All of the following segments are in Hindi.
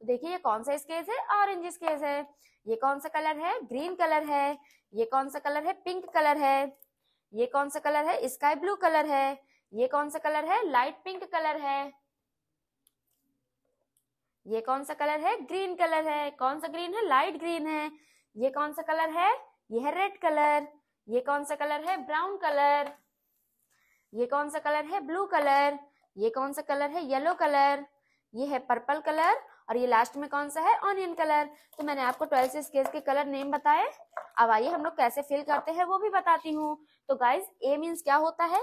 तो देखिए ये कौन सा स्केज है ऑरेंज स्केज है ये कौन सा कलर है ग्रीन कलर है ये कौन सा कलर है पिंक कलर है ये कौन सा कलर है स्काई ब्लू कलर है ये कौन सा कलर है लाइट पिंक कलर है ये कौन सा कलर है ग्रीन कलर है कौन सा ग्रीन है लाइट ग्रीन है ये कौन सा कलर है यह है रेड कलर ये कौन सा कलर है ब्राउन कलर ये कौन सा कलर है ब्लू कलर ये कौन सा कलर है येलो कलर ये है पर्पल कलर और ये लास्ट में कौन सा है ऑनियन कलर तो मैंने आपको ट्वेल्थ से के कलर नेम बताए अब आइए हम लोग कैसे फिल करते हैं वो भी बताती हूँ तो गाइज ए मीन्स क्या होता है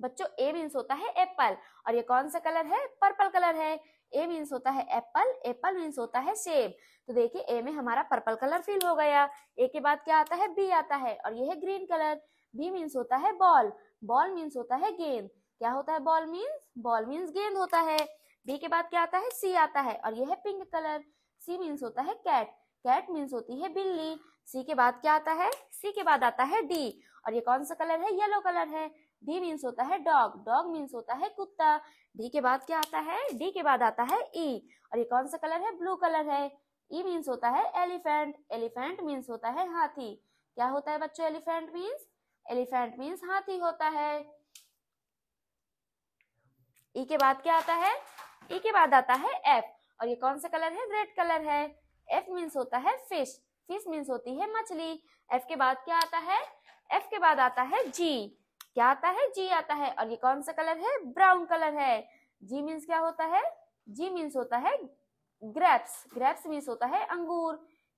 बच्चों ए मीन्स होता है एप्पल और ये कौन सा कलर है पर्पल कलर है ए मीन्स होता है एप्पल एप्पल मीन्स होता है सेब तो देखिए ए में हमारा पर्पल कलर फिल हो गया ए के बाद क्या आता है बी आता है और ये है ग्रीन कलर बी मीन्स होता है बॉल बॉल मीन्स होता है गेंद क्या होता है बॉल मीन्स बॉल मीन्स गेंद होता है बी के बाद क्या आता है सी आता है और यह है पिंक कलर सी मीन्स होता है कैट कैट मीन्स होती है बिल्ली सी के बाद क्या आता है सी के बाद आता है डी और ये कौन सा कलर है येलो कलर है डी मीन्स होता है डॉग डॉग मीन्स होता है कुत्ता डी के बाद क्या आता है डी के बाद आता है ई e, और ये कौन सा कलर है ब्लू कलर है ई e मीन्स होता है एलिफेंट एलिफेंट मीन्स होता है हाथी क्या होता है बच्चों एलिफेंट मीन्स एलिफेंट मीन्स हाथी होता है ई e के बाद क्या आता है ए e के बाद आता है एफ और ये कौन सा कलर है रेड कलर है एफ मीन्स होता है फिश फिश मीन्स होती है मछली एफ के बाद क्या आता है एफ के बाद आता है जी क्या आता है जी आता है और ये कौन सा कलर है ब्राउन कलर है जी मीन्स क्या होता है जी मीन्स होता है ग्रेप्स ग्रेप्स मीन्स होता है अंगूर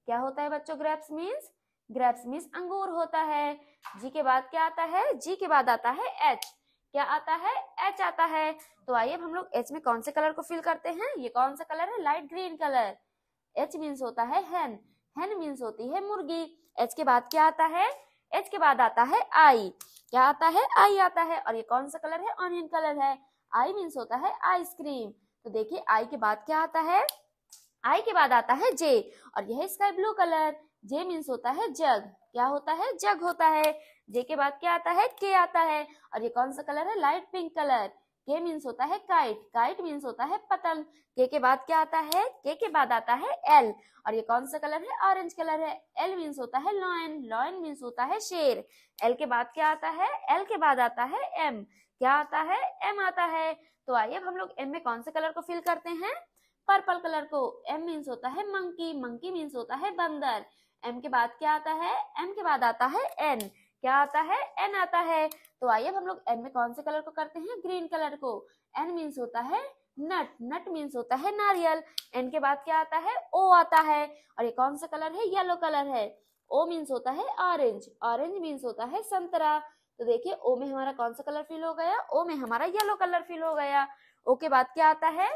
क्या होता है बच्चों ग्रेप्स मीन्स ग्रेप्स मीन्स अंगूर होता है जी के बाद क्या आता है जी के बाद आता है एच क्या आता है एच आता है तो आइए हम लोग एच में कौन से कलर को फिल करते हैं ये कौन सा कलर है light green colour H means होता है हेन हेन मीन्स होती है मुर्गी एच के बाद क्या आता है एच के बाद आता है आई क्या आता है आई आता है और ये कौन सा कलर है ऑनियन कलर है आई मीन्स होता है आइसक्रीम तो देखिए आई के बाद क्या आता है आई के बाद आता है जे और यह sky blue colour J means होता है जग क्या होता है जग होता है जे के बाद क्या आता है के आता है और ये कौन सा कलर है light pink colour K means होता है काइट काइट मीन्स होता है पतंग के के बाद क्या आता है के के बाद आता है एल और ये कौन सा कलर है ऑरेंज कलर है एल मीन्स होता है लॉयन लॉयन मीन्स होता है शेर एल के बाद क्या आता है एल के बाद आता है एम क्या आता है एम आता है तो आइए हम लोग एम में कौन से कलर को फिल करते हैं पर्पल कलर को एम मीन्स होता है मंकी मंकी मीन्स होता है बंदर एम के बाद क्या आता है एम के बाद आता है एन क्या आता है एन आता है तो आइए हम लोग एन में कौन से कलर को करते हैं ग्रीन कलर को एन मीन्स होता है नट नट मीन्स होता है नारियल एन के बाद क्या आता है ओ आता है और ये कौन सा कलर है येलो कलर है ओ मीन्स होता है ऑरेंज ऑरेंज मीन्स होता है संतरा तो देखिए ओ में हमारा कौन सा कलर फील हो गया ओ में हमारा येलो कलर फील हो गया ओ के बाद क्या आता है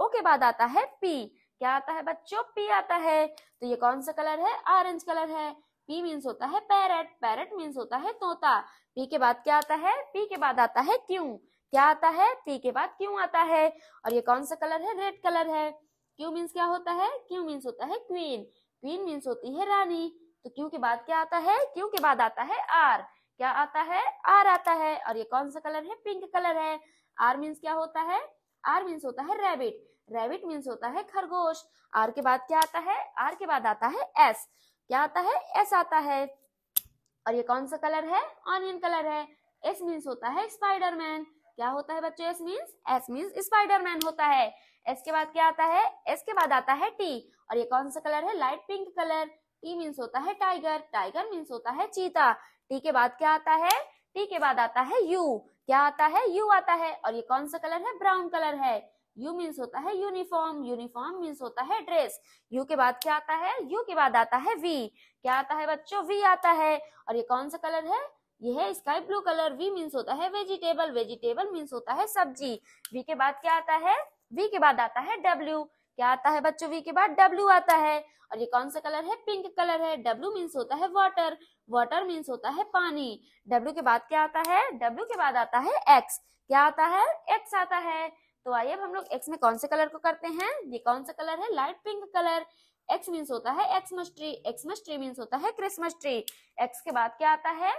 ओ के बाद आता है पी क्या आता है बच्चों पी आता है तो ये कौन सा कलर है ऑरेंज कलर है पी मीन्स होता है पैरट पैरट मीन्स होता है तोता पी के बाद क्या आता है पी के बाद आता है क्यों क्या आता है पी के बाद क्यों आता है और ये कौन सा कलर है रेड कलर है क्यू मीन्स क्या होता है क्यू मीन्स होता है क्वीन क्वीन मीन्स होती है रानी तो क्यू के बाद क्या आता है क्यू के बाद आता है आर क्या आता है आर आता है और ये कौन सा कलर है पिंक कलर है आर मीन्स क्या होता है आर मीन्स होता है रेबिट रेबिट मीन्स होता है खरगोश आर के बाद क्या आता है आर के बाद आता है एस क्या आता है एस आता है और ये कौन सा कलर है ऑनियन कलर है एस मीन्स होता है स्पाइडरमैन क्या होता है बच्चों S means S means Spiderman होता है एस के बाद क्या आता है एस के बाद आता है टी और ये कौन सा कलर है light pink colour T means होता है टाइगर टाइगर मीन्स होता है चीता टी के बाद क्या आता है टी के बाद आता है यू क्या आता है यू आता है और ये कौन सा कलर है ब्राउन कलर है यू मीन्स होता है यूनिफॉर्म यूनिफॉर्म मीन्स होता है ड्रेस यू के बाद क्या आता है यू के बाद आता है वी क्या आता है बच्चों वी आता है और ये कौन सा कलर है यह है sky blue colour V means होता है वेजिटेबल वेजिटेबल मीन्स होता है सब्जी वी के बाद क्या आता है वी के बाद आता है डब्ल्यू क्या आता है बच्चों वी के बाद डब्ल्यू आता है और ये कौन सा कलर है पिंक कलर है डब्ल्यू मीन्स होता है वाटर वाटर मीन्स होता है पानी डब्ल्यू के बाद क्या आता है डब्ल्यू के बाद आता है एक्स क्या आता है एक्स आता है तो आइए अब हम लोग एक्स में कौन से कलर को करते हैं ये कौन सा कलर है light pink colour X means होता है Xmas tree Xmas tree means होता है क्रिसमस ट्री एक्स के बाद क्या आता है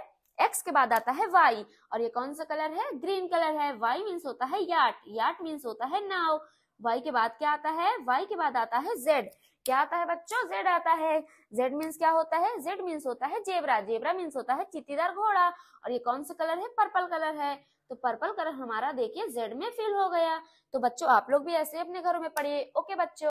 एक्स के बाद आता है वाई और ये कौन सा कलर है ग्रीन कलर है वाई मीन्स होता है याट याट मीन्स होता है नाव वाई के बाद क्या आता है वाई के बाद आता है जेड क्या आता है बच्चों जेड आता है जेड मीन्स क्या होता है जेड मीन्स होता है जेबरा जेबरा मीन्स होता है चित्तीदार घोड़ा और ये कौन सा कलर है पर्पल कलर है तो पर्पल कलर हमारा देखिए जेड में फिल हो गया तो बच्चों आप लोग भी ऐसे अपने घरों में पढ़िए ओके बच्चों